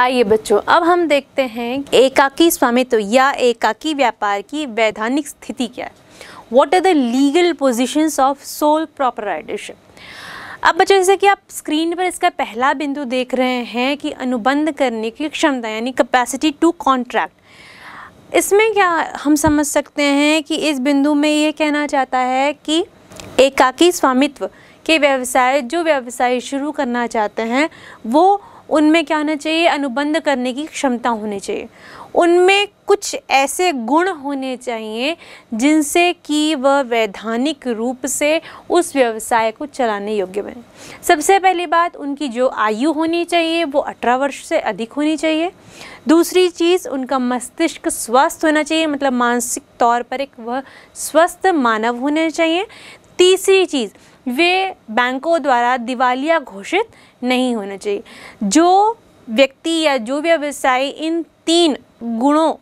आइए बच्चों अब हम देखते हैं एकाकी स्वामित्व तो या एकाकी व्यापार की वैधानिक स्थिति क्या है what are the legal position of sole proprietorship अब बच्चों जैसे कि आप स्क्रीन पर इसका पहला बिंदु देख रहे हैं कि अनुबंध करने की क्षमता यानी कैपेसिटी टू कॉन्ट्रैक्ट इसमें क्या हम समझ सकते हैं कि इस बिंदु में ये कहना चाहता है कि एकाकी स्वामित्व के व्यवसाय जो व्यवसाय शुरू करना चाहते हैं वो उनमें क्या होना चाहिए अनुबंध करने की क्षमता होनी चाहिए उनमें कुछ ऐसे गुण होने चाहिए जिनसे कि वह वैधानिक रूप से उस व्यवसाय को चलाने योग्य बने सबसे पहली बात उनकी जो आयु होनी चाहिए वो अठारह वर्ष से अधिक होनी चाहिए दूसरी चीज़ उनका मस्तिष्क स्वस्थ होना चाहिए मतलब मानसिक तौर पर एक वह स्वस्थ मानव होने चाहिए तीसरी चीज़ वे बैंकों द्वारा दिवालिया घोषित नहीं होना चाहिए जो व्यक्ति या जो व्यवसाय इन तीन गुणों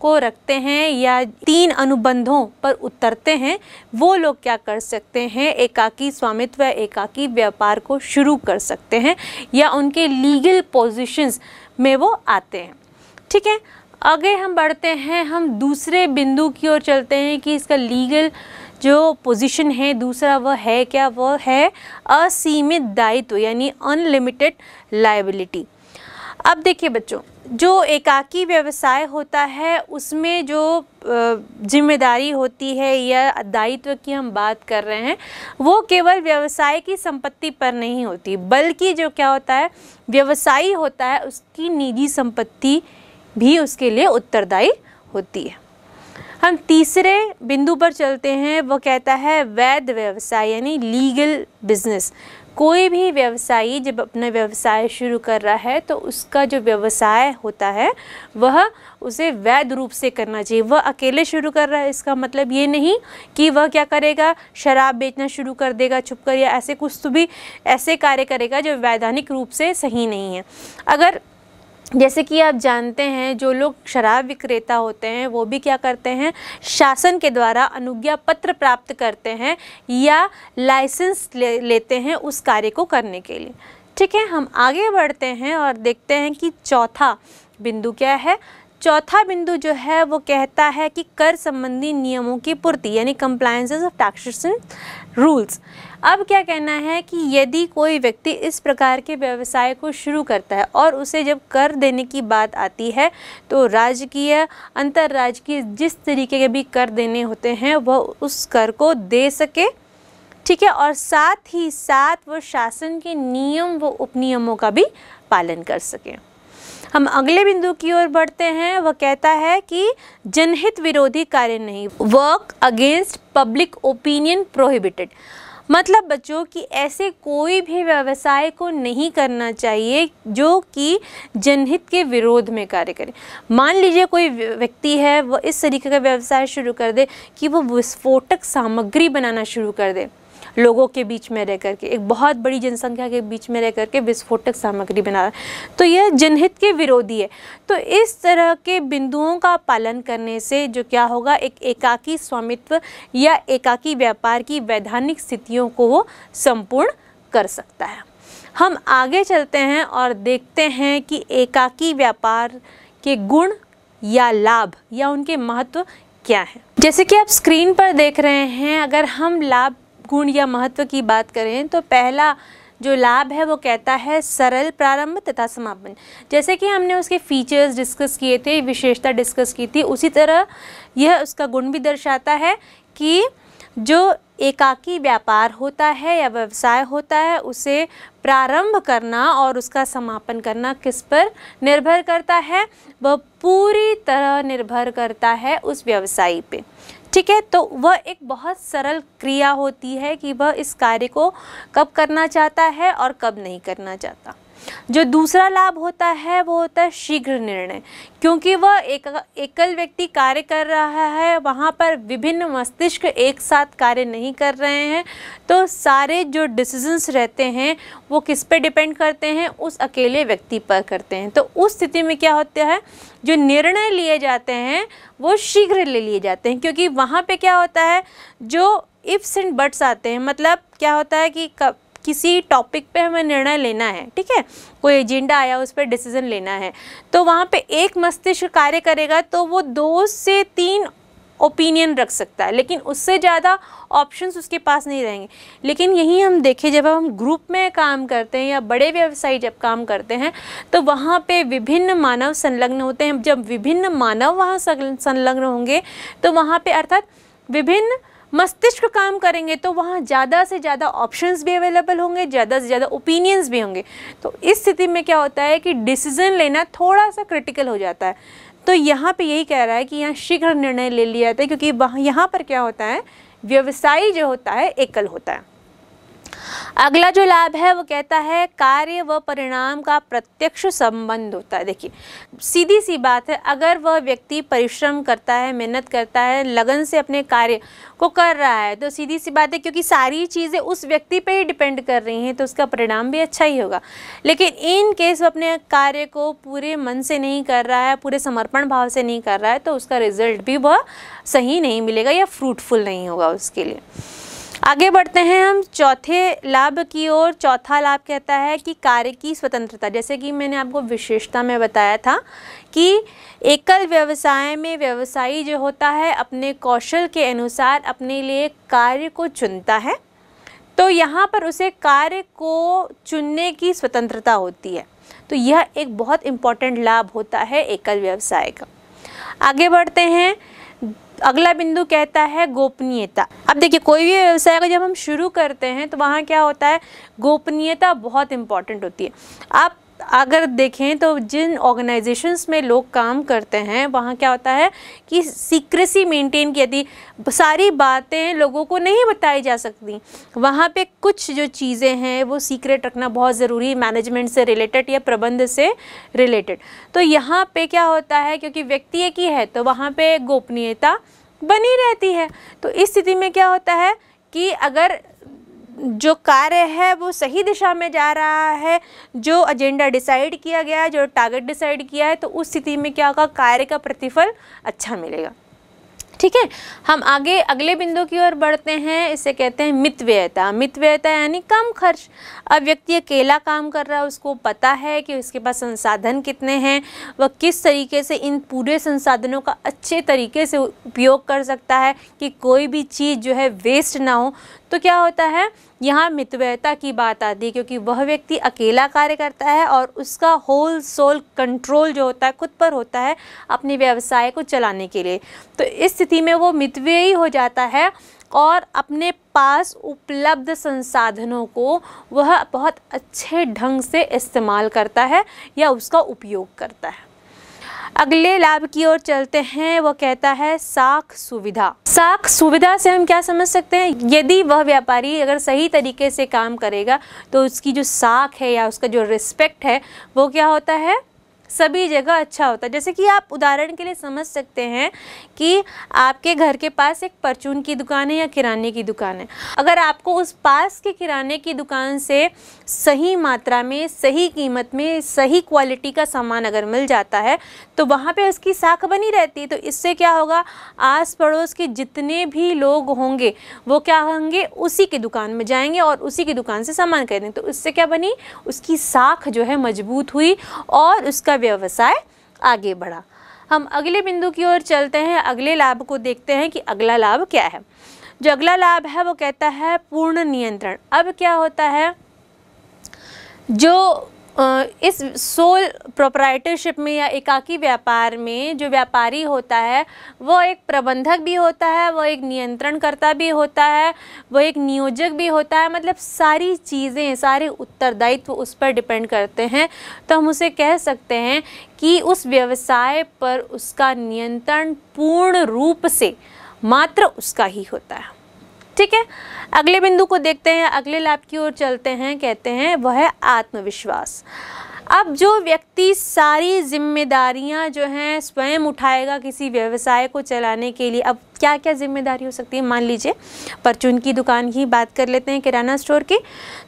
को रखते हैं या तीन अनुबंधों पर उतरते हैं वो लोग क्या कर सकते हैं एकाकी स्वामित्व एकाकी व्यापार को शुरू कर सकते हैं या उनके लीगल पोजीशंस में वो आते हैं ठीक है आगे हम बढ़ते हैं हम दूसरे बिंदु की ओर चलते हैं कि इसका लीगल जो पोजीशन है दूसरा वह है क्या वह है असीमित दायित्व यानी अनलिमिटेड लाइबिलिटी अब देखिए बच्चों जो एकाकी व्यवसाय होता है उसमें जो जिम्मेदारी होती है या दायित्व की हम बात कर रहे हैं वो केवल व्यवसाय की संपत्ति पर नहीं होती बल्कि जो क्या होता है व्यवसायी होता है उसकी निजी संपत्ति भी उसके लिए उत्तरदायी होती है हम तीसरे बिंदु पर चलते हैं वो कहता है वैध व्यवसाय यानी लीगल बिजनेस कोई भी व्यवसायी जब अपना व्यवसाय शुरू कर रहा है तो उसका जो व्यवसाय होता है वह उसे वैध रूप से करना चाहिए वह अकेले शुरू कर रहा है इसका मतलब ये नहीं कि वह क्या करेगा शराब बेचना शुरू कर देगा छुप कर या ऐसे कुछ तो भी ऐसे कार्य करेगा जो वैधानिक रूप से सही नहीं है अगर जैसे कि आप जानते हैं जो लोग शराब विक्रेता होते हैं वो भी क्या करते हैं शासन के द्वारा अनुज्ञा पत्र प्राप्त करते हैं या लाइसेंस ले लेते हैं उस कार्य को करने के लिए ठीक है हम आगे बढ़ते हैं और देखते हैं कि चौथा बिंदु क्या है चौथा बिंदु जो है वो कहता है कि कर संबंधी नियमों की पूर्ति यानी कंप्लायंसेज ऑफ टैक्सेशन रूल्स अब क्या कहना है कि यदि कोई व्यक्ति इस प्रकार के व्यवसाय को शुरू करता है और उसे जब कर देने की बात आती है तो राजकीय अंतर्राजकीय जिस तरीके के भी कर देने होते हैं वह उस कर को दे सके ठीक है और साथ ही साथ वो शासन के नियम व उपनियमों का भी पालन कर सकें हम अगले बिंदु की ओर बढ़ते हैं वह कहता है कि जनहित विरोधी कार्य नहीं work against public opinion prohibited मतलब बच्चों कि ऐसे कोई भी व्यवसाय को नहीं करना चाहिए जो कि जनहित के विरोध में कार्य करे मान लीजिए कोई व्यक्ति है वह इस तरीके का व्यवसाय शुरू कर दे कि वो विस्फोटक सामग्री बनाना शुरू कर दे लोगों के बीच में रह करके एक बहुत बड़ी जनसंख्या के बीच में रह करके विस्फोटक सामग्री बना रहा है तो यह जनहित के विरोधी है तो इस तरह के बिंदुओं का पालन करने से जो क्या होगा एक एकाकी स्वामित्व या एकाकी व्यापार की वैधानिक स्थितियों को वो संपूर्ण कर सकता है हम आगे चलते हैं और देखते हैं कि एकाकी व्यापार के गुण या लाभ या उनके महत्व क्या है जैसे कि आप स्क्रीन पर देख रहे हैं अगर हम लाभ गुण या महत्व की बात करें तो पहला जो लाभ है वो कहता है सरल प्रारंभ तथा समापन जैसे कि हमने उसके फीचर्स डिस्कस किए थे विशेषता डिस्कस की थी उसी तरह यह उसका गुण भी दर्शाता है कि जो एकाकी व्यापार होता है या व्यवसाय होता है उसे प्रारंभ करना और उसका समापन करना किस पर निर्भर करता है वह पूरी तरह निर्भर करता है उस व्यवसायी पे ठीक है तो वह एक बहुत सरल क्रिया होती है कि वह इस कार्य को कब करना चाहता है और कब नहीं करना चाहता जो दूसरा लाभ होता है वो होता है शीघ्र निर्णय क्योंकि वह एक, एकल व्यक्ति कार्य कर रहा है वहाँ पर विभिन्न मस्तिष्क एक साथ कार्य नहीं कर रहे हैं तो सारे जो डिसीजंस रहते हैं वो किस पे डिपेंड करते हैं उस अकेले व्यक्ति पर करते हैं तो उस स्थिति में क्या होता है जो निर्णय लिए जाते हैं वो शीघ्र ले लिए जाते हैं क्योंकि वहाँ पर क्या होता है जो इफ्स एंड बट्स आते हैं मतलब क्या होता है कि कब किसी टॉपिक पे हमें निर्णय लेना है ठीक है कोई एजेंडा आया उस पर डिसीजन लेना है तो वहाँ पे एक मस्तिष्क कार्य करेगा तो वो दो से तीन ओपिनियन रख सकता है लेकिन उससे ज़्यादा ऑप्शंस उसके पास नहीं रहेंगे लेकिन यही हम देखें जब हम ग्रुप में काम करते हैं या बड़े व्यवसायी जब काम करते हैं तो वहाँ पे विभिन्न मानव संलग्न होते हैं जब विभिन्न मानव वहाँ संलग्न होंगे तो वहाँ पे अर्थात विभिन्न मस्तिष्क काम करेंगे तो वहाँ ज़्यादा से ज़्यादा ऑप्शंस भी अवेलेबल होंगे ज़्यादा से ज़्यादा ओपिनियंस भी होंगे तो इस स्थिति में क्या होता है कि डिसीज़न लेना थोड़ा सा क्रिटिकल हो जाता है तो यहाँ पे यही कह रहा है कि यहाँ शीघ्र निर्णय ले लिया जाता है क्योंकि वहाँ यहाँ पर क्या होता है व्यवसायी जो होता है एकल होता है अगला जो लाभ है वो कहता है कार्य व परिणाम का प्रत्यक्ष संबंध होता है देखिए सीधी सी बात है अगर वह व्यक्ति परिश्रम करता है मेहनत करता है लगन से अपने कार्य को कर रहा है तो सीधी सी बात है क्योंकि सारी चीज़ें उस व्यक्ति पे ही डिपेंड कर रही हैं तो उसका परिणाम भी अच्छा ही होगा लेकिन इन केस वो अपने कार्य को पूरे मन से नहीं कर रहा है पूरे समर्पण भाव से नहीं कर रहा है तो उसका रिजल्ट भी वह सही नहीं मिलेगा या फ्रूटफुल नहीं होगा उसके लिए आगे बढ़ते हैं हम चौथे लाभ की ओर चौथा लाभ कहता है कि कार्य की स्वतंत्रता जैसे कि मैंने आपको विशेषता में बताया था कि एकल व्यवसाय में व्यवसायी जो होता है अपने कौशल के अनुसार अपने लिए कार्य को चुनता है तो यहाँ पर उसे कार्य को चुनने की स्वतंत्रता होती है तो यह एक बहुत इम्पॉर्टेंट लाभ होता है एकल व्यवसाय का आगे बढ़ते हैं अगला बिंदु कहता है गोपनीयता अब देखिए कोई भी व्यवसाय को जब हम शुरू करते हैं तो वहाँ क्या होता है गोपनीयता बहुत इंपॉर्टेंट होती है आप अगर देखें तो जिन ऑर्गेनाइजेशंस में लोग काम करते हैं वहाँ क्या होता है कि सीक्रेसी मेंटेन की यदि सारी बातें लोगों को नहीं बताई जा सकती वहाँ पे कुछ जो चीज़ें हैं वो सीक्रेट रखना बहुत ज़रूरी है मैनेजमेंट से रिलेटेड या प्रबंध से रिलेटेड तो यहाँ पे क्या होता है क्योंकि व्यक्ति एक ही है तो वहाँ पर गोपनीयता बनी रहती है तो इस स्थिति में क्या होता है कि अगर जो कार्य है वो सही दिशा में जा रहा है जो एजेंडा डिसाइड किया गया है जो टारगेट डिसाइड किया है तो उस स्थिति में क्या होगा कार्य का प्रतिफल अच्छा मिलेगा ठीक है हम आगे अगले बिंदु की ओर बढ़ते हैं इसे कहते हैं मितव्ययता मितव्ययता व्ययता यानी कम खर्च अब व्यक्ति अकेला काम कर रहा है उसको पता है कि उसके पास संसाधन कितने हैं वह किस तरीके से इन पूरे संसाधनों का अच्छे तरीके से उपयोग कर सकता है कि कोई भी चीज़ जो है वेस्ट ना हो तो क्या होता है यहाँ मितव्ययता की बात आती है क्योंकि वह व्यक्ति अकेला कार्य करता है और उसका होल सोल कंट्रोल जो होता है खुद पर होता है अपने व्यवसाय को चलाने के लिए तो इस स्थिति में वो मितव्ययी हो जाता है और अपने पास उपलब्ध संसाधनों को वह बहुत अच्छे ढंग से इस्तेमाल करता है या उसका उपयोग करता है अगले लाभ की ओर चलते हैं वो कहता है साख सुविधा साख सुविधा से हम क्या समझ सकते हैं यदि वह व्यापारी अगर सही तरीके से काम करेगा तो उसकी जो साख है या उसका जो रिस्पेक्ट है वो क्या होता है सभी जगह अच्छा होता है जैसे कि आप उदाहरण के लिए समझ सकते हैं कि आपके घर के पास एक परचून की दुकान है या किराने की दुकान है अगर आपको उस पास के किराने की दुकान से सही मात्रा में सही कीमत में सही क्वालिटी का सामान अगर मिल जाता है तो वहाँ पे उसकी साख बनी रहती है तो इससे क्या होगा आस पड़ोस के जितने भी लोग होंगे वो क्या होंगे उसी की दुकान में जाएंगे और उसी की दुकान से सामान खरीदेंगे तो उससे क्या बनी उसकी साख जो है मजबूत हुई और उसका व्यवसाय आगे बढ़ा हम अगले बिंदु की ओर चलते हैं अगले लाभ को देखते हैं कि अगला लाभ क्या है जो अगला लाभ है वो कहता है पूर्ण नियंत्रण अब क्या होता है जो इस सोल प्रोपराइटरशिप में या एकाकी व्यापार में जो व्यापारी होता है वो एक प्रबंधक भी होता है वो एक नियंत्रणकर्ता भी होता है वो एक नियोजक भी होता है मतलब सारी चीज़ें सारे उत्तरदायित्व उस पर डिपेंड करते हैं तो हम उसे कह सकते हैं कि उस व्यवसाय पर उसका नियंत्रण पूर्ण रूप से मात्र उसका ही होता है ठीक है अगले बिंदु को देखते हैं अगले लैब की ओर चलते हैं कहते हैं वह है आत्मविश्वास अब जो व्यक्ति सारी जिम्मेदारियां जो हैं स्वयं उठाएगा किसी व्यवसाय को चलाने के लिए अब क्या क्या जिम्मेदारी हो सकती है मान लीजिए परचून की दुकान की बात कर लेते हैं किराना स्टोर की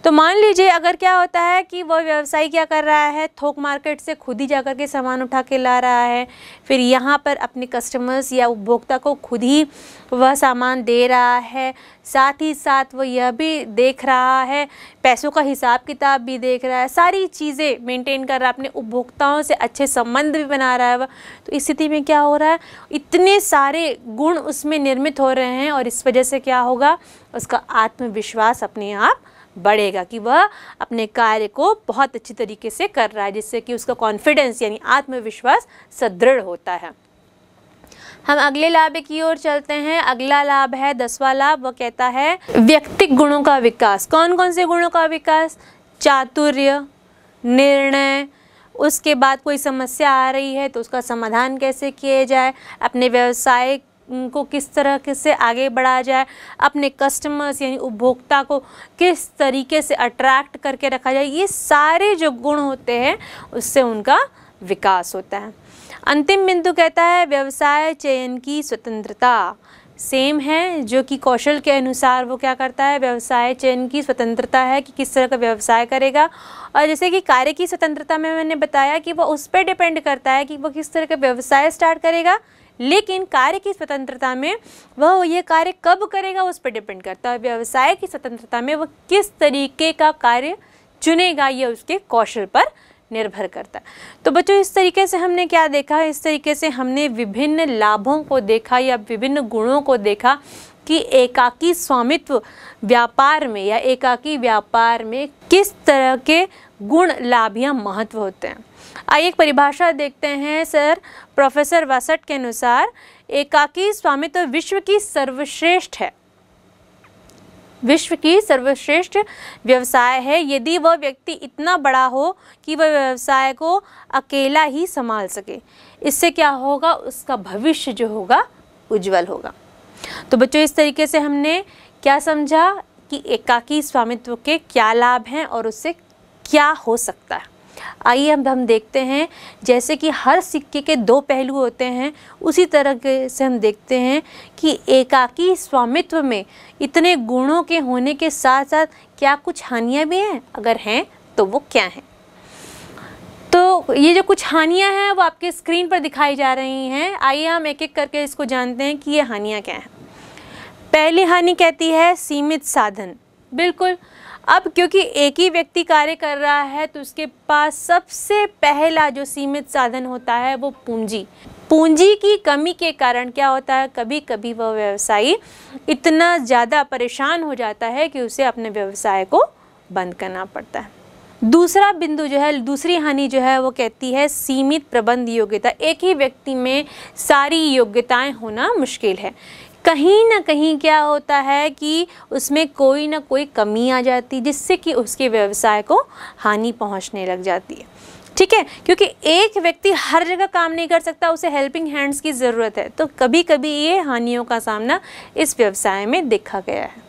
तो मान लीजिए अगर क्या होता है कि वह व्यवसाय क्या कर रहा है थोक मार्केट से खुद ही जा के सामान उठा के ला रहा है फिर यहाँ पर अपने कस्टमर्स या उपभोक्ता को खुद ही वह सामान दे रहा है साथ ही साथ वह यह भी देख रहा है पैसों का हिसाब किताब भी देख रहा है सारी चीज़ें मेंटेन कर रहा है अपने उपभोक्ताओं से अच्छे संबंध भी बना रहा है वह तो इस स्थिति में क्या हो रहा है इतने सारे गुण उस उसमें निर्मित हो रहे हैं और इस वजह से क्या होगा उसका आत्मविश्वास अपने आप बढ़ेगा कि वह अपने कार्य को बहुत अच्छी तरीके से कर रहा है जिससे कि उसका कॉन्फिडेंस यानी आत्मविश्वास सुदृढ़ होता है हम अगले लाभ की ओर चलते हैं अगला लाभ है दसवा लाभ वह कहता है व्यक्तिक गुणों का विकास कौन कौन से गुणों का विकास चातुर्य निर्णय उसके बाद कोई समस्या आ रही है तो उसका समाधान कैसे किया जाए अपने व्यवसाय को किस तरह से आगे बढ़ाया जाए अपने कस्टमर्स यानी उपभोक्ता को किस तरीके से अट्रैक्ट करके रखा जाए ये सारे जो गुण होते हैं उससे उनका विकास होता है अंतिम बिंदु कहता है व्यवसाय चयन की स्वतंत्रता सेम है जो कि कौशल के अनुसार वो क्या करता है व्यवसाय चयन की स्वतंत्रता है कि किस तरह का व्यवसाय करेगा और जैसे कि कार्य की स्वतंत्रता में मैंने बताया कि वो उस पर डिपेंड करता है कि वो किस तरह का व्यवसाय स्टार्ट करेगा लेकिन कार्य की स्वतंत्रता में वह ये कार्य कब करेगा उस पर डिपेंड करता है व्यवसाय की स्वतंत्रता में वह किस तरीके का कार्य चुनेगा यह उसके कौशल पर निर्भर करता है तो बच्चों इस तरीके से हमने क्या देखा इस तरीके से हमने विभिन्न लाभों को देखा या विभिन्न गुणों को देखा कि एकाकी स्वामित्व व्यापार में या एकाकी व्यापार में किस तरह के गुण लाभ या महत्व होते हैं आइए एक परिभाषा देखते हैं सर प्रोफेसर वासट के अनुसार एकाकी स्वामित्व विश्व की सर्वश्रेष्ठ है विश्व की सर्वश्रेष्ठ व्यवसाय है यदि वह व्यक्ति इतना बड़ा हो कि वह व्यवसाय को अकेला ही संभाल सके इससे क्या होगा उसका भविष्य जो होगा उज्जवल होगा तो बच्चों इस तरीके से हमने क्या समझा कि एकाकी स्वामित्व के क्या लाभ हैं और उससे क्या हो सकता है आइए अब हम देखते हैं जैसे कि हर सिक्के के दो पहलू होते हैं उसी तरह से हम देखते हैं कि एकाकी स्वामित्व में इतने गुणों के होने के साथ साथ क्या कुछ हानियाँ भी हैं अगर हैं तो वो क्या हैं तो ये जो कुछ हानियाँ हैं वो आपके स्क्रीन पर दिखाई जा रही हैं आइए हम एक एक करके इसको जानते हैं कि ये हानियाँ क्या हैं पहली हानि कहती है सीमित साधन बिल्कुल अब क्योंकि एक ही व्यक्ति कार्य कर रहा है तो उसके पास सबसे पहला जो सीमित साधन होता है वो पूंजी पूंजी की कमी के कारण क्या होता है कभी कभी वह व्यवसायी इतना ज़्यादा परेशान हो जाता है कि उसे अपने व्यवसाय को बंद करना पड़ता है दूसरा बिंदु जो है दूसरी हानि जो है वो कहती है सीमित प्रबंध योग्यता एक ही व्यक्ति में सारी योग्यताएं होना मुश्किल है कहीं ना कहीं क्या होता है कि उसमें कोई ना कोई कमी आ जाती जिससे कि उसके व्यवसाय को हानि पहुंचने लग जाती है ठीक है क्योंकि एक व्यक्ति हर जगह काम नहीं कर सकता उसे हेल्पिंग हैंड्स की ज़रूरत है तो कभी कभी ये हानियों का सामना इस व्यवसाय में देखा गया है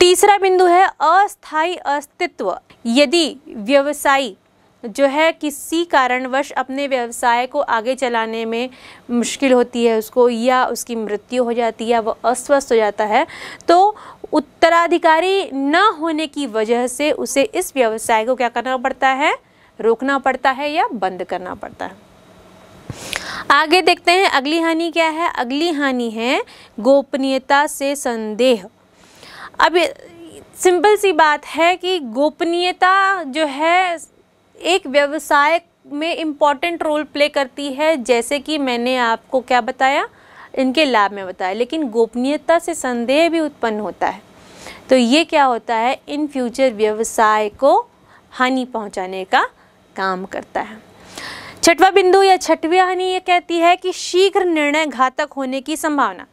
तीसरा बिंदु है अस्थाई अस्तित्व यदि व्यवसायी जो है किसी कारणवश अपने व्यवसाय को आगे चलाने में मुश्किल होती है उसको या उसकी मृत्यु हो जाती है या वह अस्वस्थ हो जाता है तो उत्तराधिकारी न होने की वजह से उसे इस व्यवसाय को क्या करना पड़ता है रोकना पड़ता है या बंद करना पड़ता है आगे देखते हैं अगली हानि क्या है अगली हानि है गोपनीयता से संदेह अब सिंपल सी बात है कि गोपनीयता जो है एक व्यवसाय में इम्पॉर्टेंट रोल प्ले करती है जैसे कि मैंने आपको क्या बताया इनके लाभ में बताया लेकिन गोपनीयता से संदेह भी उत्पन्न होता है तो ये क्या होता है इन फ्यूचर व्यवसाय को हानि पहुंचाने का काम करता है छठवा बिंदु या छठवी हानि ये कहती है कि शीघ्र निर्णय घातक होने की संभावना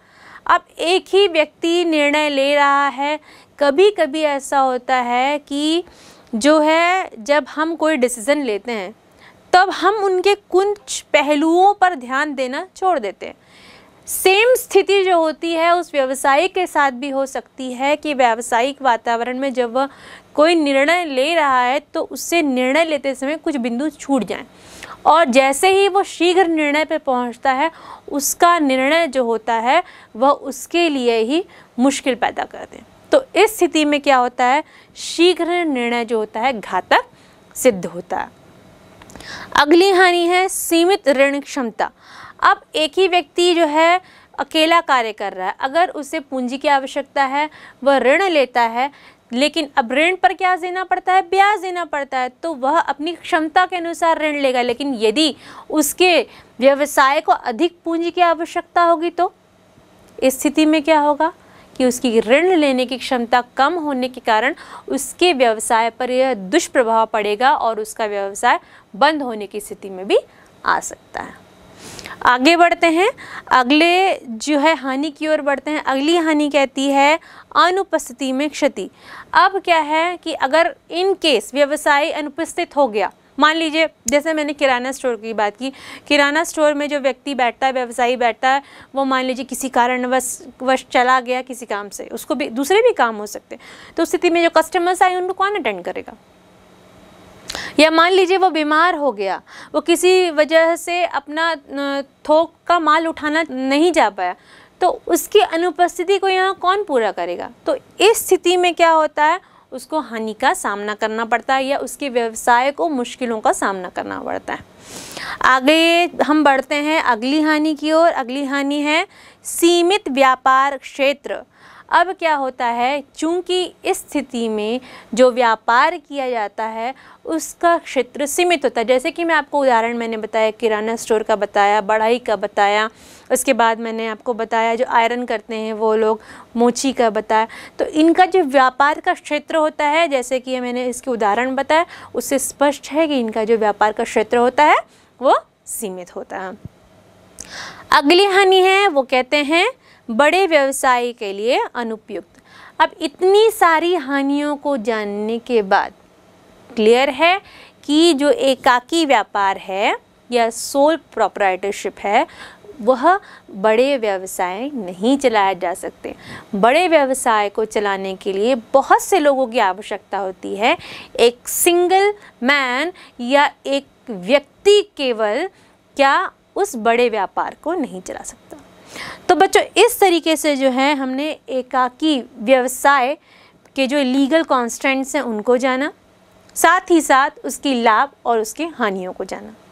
अब एक ही व्यक्ति निर्णय ले रहा है कभी कभी ऐसा होता है कि जो है जब हम कोई डिसीज़न लेते हैं तब हम उनके कुछ पहलुओं पर ध्यान देना छोड़ देते हैं सेम स्थिति जो होती है उस व्यवसायी के साथ भी हो सकती है कि व्यावसायिक वातावरण में जब वह कोई निर्णय ले रहा है तो उससे निर्णय लेते समय कुछ बिंदु छूट जाएं और जैसे ही वो शीघ्र निर्णय पर पहुंचता है उसका निर्णय जो होता है वह उसके लिए ही मुश्किल पैदा कर दें इस स्थिति में क्या होता है शीघ्र निर्णय जो होता है घातक सिद्ध होता है अगली हानि है सीमित ऋण क्षमता अब एक ही व्यक्ति जो है अकेला कार्य कर रहा है अगर उसे पूंजी की आवश्यकता है वह ऋण लेता है लेकिन अब ऋण पर क्या देना पड़ता है ब्याज देना पड़ता है तो वह अपनी क्षमता के अनुसार ऋण लेगा लेकिन यदि उसके व्यवसाय को अधिक पूंजी की आवश्यकता होगी तो इस स्थिति में क्या होगा कि उसकी ऋण लेने की क्षमता कम होने के कारण उसके व्यवसाय पर यह दुष्प्रभाव पड़ेगा और उसका व्यवसाय बंद होने की स्थिति में भी आ सकता है आगे बढ़ते हैं अगले जो है हानि की ओर बढ़ते हैं अगली हानि कहती है अनुपस्थिति में क्षति अब क्या है कि अगर इन केस व्यवसाय अनुपस्थित हो गया मान लीजिए जैसे मैंने किराना स्टोर की बात की किराना स्टोर में जो व्यक्ति बैठता है व्यवसायी बैठता है वो मान लीजिए किसी कारणवश वश चला गया किसी काम से उसको भी दूसरे भी काम हो सकते तो उस स्थिति में जो कस्टमर्स आए उनको कौन अटेंड करेगा या मान लीजिए वो बीमार हो गया वो किसी वजह से अपना थोक का माल उठाना नहीं जा पाया तो उसकी अनुपस्थिति को यहाँ कौन पूरा करेगा तो इस स्थिति में क्या होता है उसको हानि का सामना करना पड़ता है या उसके व्यवसाय को मुश्किलों का सामना करना पड़ता है आगे हम बढ़ते हैं अगली हानि की ओर अगली हानि है सीमित व्यापार क्षेत्र अब क्या होता है चूंकि इस स्थिति में जो व्यापार किया जाता है उसका क्षेत्र सीमित होता है जैसे कि मैं आपको उदाहरण मैंने बताया किराना स्टोर का बताया बढ़ाई का बताया उसके बाद मैंने आपको बताया जो आयरन करते हैं वो लोग मोची का बताया तो इनका जो व्यापार का क्षेत्र होता है जैसे कि मैंने इसके उदाहरण बताया उससे स्पष्ट है कि इनका जो व्यापार का क्षेत्र होता है वो सीमित होता है अगली हानि है वो कहते हैं बड़े व्यवसाय के लिए अनुपयुक्त अब इतनी सारी हानियों को जानने के बाद क्लियर है कि जो एकाकी व्यापार है या सोल प्रोपराइटरशिप है वह बड़े व्यवसाय नहीं चलाया जा सकते बड़े व्यवसाय को चलाने के लिए बहुत से लोगों की आवश्यकता होती है एक सिंगल मैन या एक व्यक्ति केवल क्या उस बड़े व्यापार को नहीं चला सकता तो बच्चों इस तरीके से जो है हमने एकाकी व्यवसाय के जो लीगल कॉन्स्टेंट्स हैं उनको जाना साथ ही साथ उसकी लाभ और उसके हानियों को जाना